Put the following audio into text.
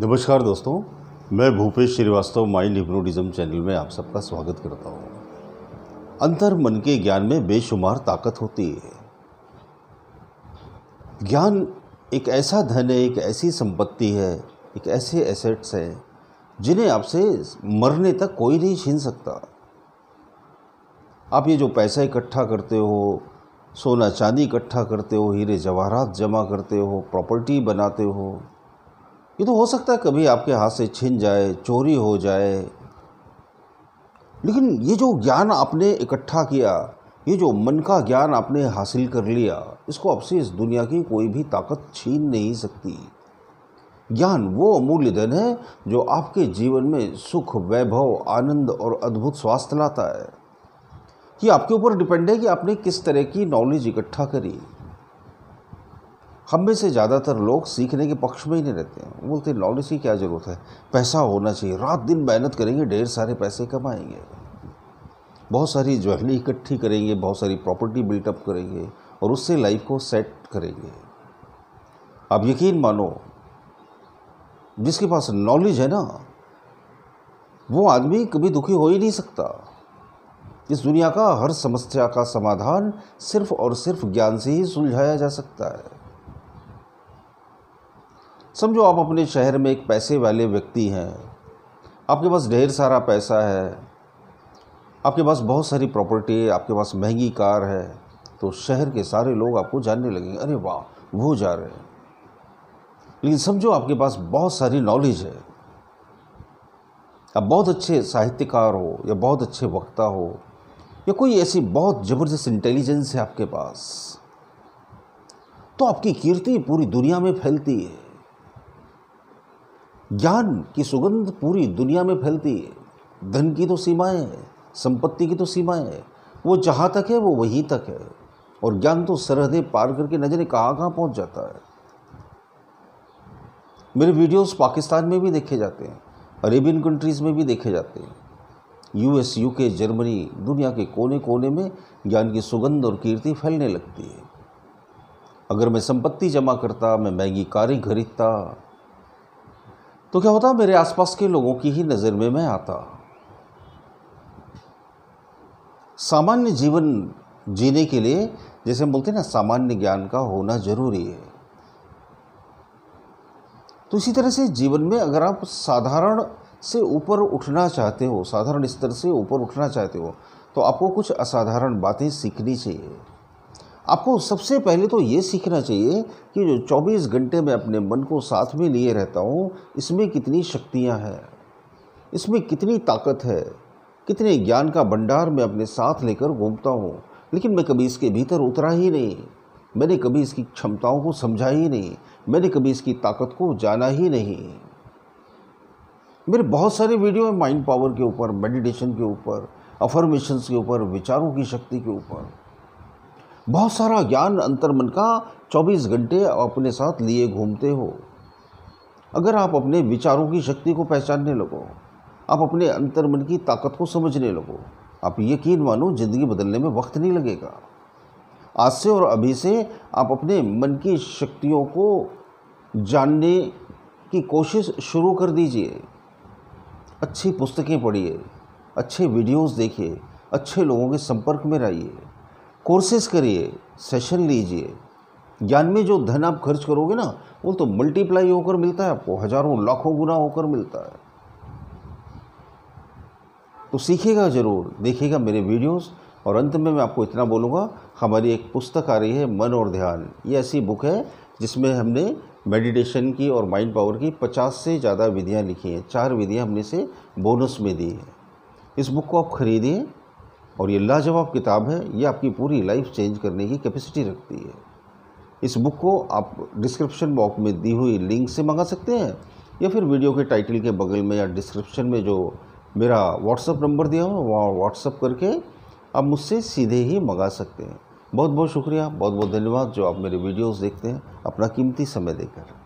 नमस्कार दोस्तों मैं Bhupesh Srivastava mind hypnotism channel में आप सबका स्वागत करता हूँ अंतर मन के ज्ञान में बेशुमार ताकत होती है ज्ञान एक ऐसा धन है एक ऐसी संपत्ति है एक ऐसे एसेट्स हैं जिन्हें आपसे मरने तक कोई नहीं छीन सकता आप ये जो पैसा इकट्ठा करते हो सोना चांदी इकट्ठा करते हो हीरे जवाहरात जमा करते हो प्रॉपर्टी बनाते हो ये तो हो सकता है कभी आपके हाथ से छिन जाए चोरी हो जाए लेकिन ये जो ज्ञान आपने इकट्ठा किया ये जो मन का ज्ञान आपने हासिल कर लिया इसको आपसे इस दुनिया की कोई भी ताकत छीन नहीं सकती ज्ञान वो अमूल्य धन है जो आपके जीवन में सुख वैभव आनंद और अद्भुत स्वास्थ्य लाता है ये आपके ऊपर डिपेंड है कि आपने किस तरह की नॉलेज इकट्ठा करी हम में से ज़्यादातर लोग सीखने के पक्ष में ही नहीं रहते हैं बोलते नॉलेज की क्या ज़रूरत है पैसा होना चाहिए रात दिन मेहनत करेंगे ढेर सारे पैसे कमाएंगे बहुत सारी ज्वेलरी इकट्ठी करेंगे बहुत सारी प्रॉपर्टी बिल्टअप करेंगे और उससे लाइफ को सेट करेंगे आप यकीन मानो जिसके पास नॉलेज है ना वो आदमी कभी दुखी हो ही नहीं सकता इस दुनिया का हर समस्या का समाधान सिर्फ और सिर्फ ज्ञान से ही सुलझाया जा सकता है समझो आप अपने शहर में एक पैसे वाले व्यक्ति हैं आपके पास ढेर सारा पैसा है आपके पास बहुत सारी प्रॉपर्टी है आपके पास महंगी कार है तो शहर के सारे लोग आपको जानने लगेंगे अरे वाह वो जा रहे हैं लेकिन समझो आपके पास बहुत सारी नॉलेज है आप बहुत अच्छे साहित्यकार हो या बहुत अच्छे वक्ता हो या कोई ऐसी बहुत ज़बरदस्त इंटेलिजेंस है आपके पास तो आपकी कीर्ति पूरी दुनिया में फैलती है ज्ञान की सुगंध पूरी दुनिया में फैलती है धन की तो सीमाएं हैं संपत्ति की तो सीमाएं हैं वो जहाँ तक है वो वहीं तक है और ज्ञान तो सरहदें पार करके नज़रें कहाँ कहाँ पहुँच जाता है मेरे वीडियोस पाकिस्तान में भी देखे जाते हैं अरेबियन कंट्रीज़ में भी देखे जाते हैं यूएस यूके जर्मनी दुनिया के कोने कोने में ज्ञान की सुगंध और कीर्ति फैलने लगती है अगर मैं संपत्ति जमा करता मैं महंगी कारें खरीदता तो क्या होता मेरे आसपास के लोगों की ही नज़र में मैं आता सामान्य जीवन जीने के लिए जैसे हम बोलते हैं ना सामान्य ज्ञान का होना जरूरी है तो इसी तरह से जीवन में अगर आप साधारण से ऊपर उठना चाहते हो साधारण स्तर से ऊपर उठना चाहते हो तो आपको कुछ असाधारण बातें सीखनी चाहिए आपको सबसे पहले तो ये सीखना चाहिए कि जो 24 घंटे में अपने मन को साथ में लिए रहता हूँ इसमें कितनी शक्तियाँ हैं इसमें कितनी ताकत है कितने ज्ञान का भंडार मैं अपने साथ लेकर घूमता हूँ लेकिन मैं कभी इसके भीतर उतरा ही नहीं मैंने कभी इसकी क्षमताओं को समझा ही नहीं मैंने कभी इसकी ताकत को जाना ही नहीं मेरे बहुत सारे वीडियो हैं माइंड पावर के ऊपर मेडिटेशन के ऊपर अफर्मेशंस के ऊपर विचारों की शक्ति के ऊपर बहुत सारा ज्ञान अंतर्मन का 24 घंटे अपने साथ लिए घूमते हो अगर आप अपने विचारों की शक्ति को पहचानने लगो आप अपने अंतर्मन की ताकत को समझने लगो आप यकीन मानो ज़िंदगी बदलने में वक्त नहीं लगेगा आज से और अभी से आप अपने मन की शक्तियों को जानने की कोशिश शुरू कर दीजिए अच्छी पुस्तकें पढ़िए अच्छे वीडियोस देखिए अच्छे लोगों के संपर्क में रहिए कोर्सेज करिए सेशन लीजिए ज्ञान में जो धन आप खर्च करोगे ना वो तो मल्टीप्लाई होकर मिलता है आपको हजारों लाखों गुना होकर मिलता है तो सीखेगा जरूर देखेगा मेरे वीडियोस और अंत में मैं आपको इतना बोलूँगा हमारी एक पुस्तक आ रही है मन और ध्यान ये ऐसी बुक है जिसमें हमने मेडिटेशन की और माइंड पावर की पचास से ज़्यादा विधियाँ लिखी हैं चार विधियाँ हमने से बोनस में दी हैं इस बुक को आप खरीदिए और ये लाजवाब किताब है ये आपकी पूरी लाइफ चेंज करने की कैपेसिटी रखती है इस बुक को आप डिस्क्रिप्शन बॉक्स में दी हुई लिंक से मंगा सकते हैं या फिर वीडियो के टाइटल के बगल में या डिस्क्रिप्शन में जो मेरा व्हाट्सअप नंबर दिया हुआ वहाँ व्हाट्सअप करके आप मुझसे सीधे ही मंगा सकते हैं बहुत बहुत शुक्रिया बहुत बहुत धन्यवाद जो आप मेरे वीडियोस देखते हैं अपना कीमती समय देकर